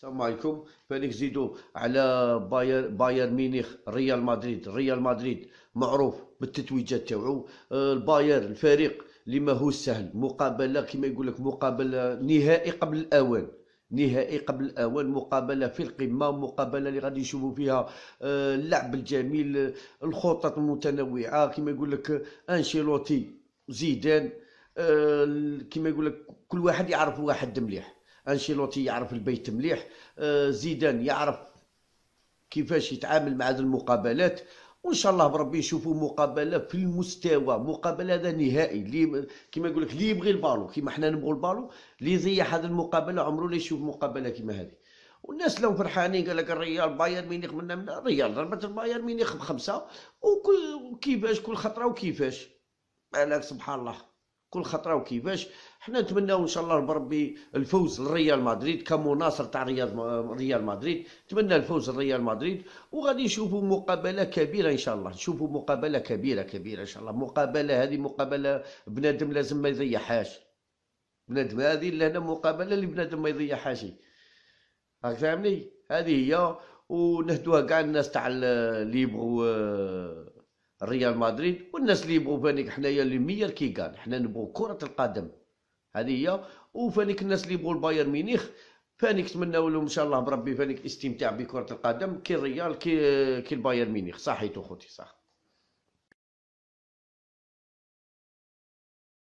السلام عليكم فريق زيدو على باير باير ميونخ ريال مدريد ريال مدريد معروف بالتتويجات تاعو آه، الباير الفريق اللي ماهوش سهل مقابله كما يقول لك مقابله نهائي قبل الاوان نهائي قبل الاوان مقابله في القمه مقابله اللي غادي يشوفوا فيها آه، اللعب الجميل الخطط المتنوعه كما يقول لك انشيلوتي زيدان آه، كما يقول لك كل واحد يعرف واحد مليح انشيلوتي يعرف البيت مليح آه، زيدان يعرف كيفاش يتعامل مع هذه المقابلات وان شاء الله بربي يشوفوا مقابله في المستوى مقابله هذا نهائي اللي كما يقول لك اللي يبغي البالو كما حنا نبغوا البالو اللي يزيح هذه المقابله عمره لا يشوف مقابله كما هذه والناس لو فرحانين قال لك الريال بايرن ميونخ منا من الريال ضربت البايرن ميونخ بخمسه وكل كيفاش كل خطره وكيفاش بالك سبحان الله كل خطره وكيفاش حنا نتمناو ان شاء الله بربي الفوز لريال مدريد كمناصر تاع ريال ريال مدريد نتمنى الفوز لريال مدريد وغادي نشوفوا مقابله كبيره ان شاء الله نشوفوا مقابله كبيره كبيره ان شاء الله مقابله هذه مقابله بنادم لازم ما يضيعهاش بنادم هذه لهنا مقابله اللي بنادم ما يضيعهاش راك فاهمني هذه هي ونهدوها كاع الناس تاع اللي يبغوا آه، ريال مدريد والناس اللي يبغوا فانيك حنايا اللي مير كيغان حنا نبغوا كره القدم هذه هي وفانيك الناس اللي يبغوا البايرن ميونخ فانيك نتمناو لهم ان شاء الله بربي فانيك استمتاع بكره القدم كي الريال كي كي البايرن ميونخ صحيتو خوتي صح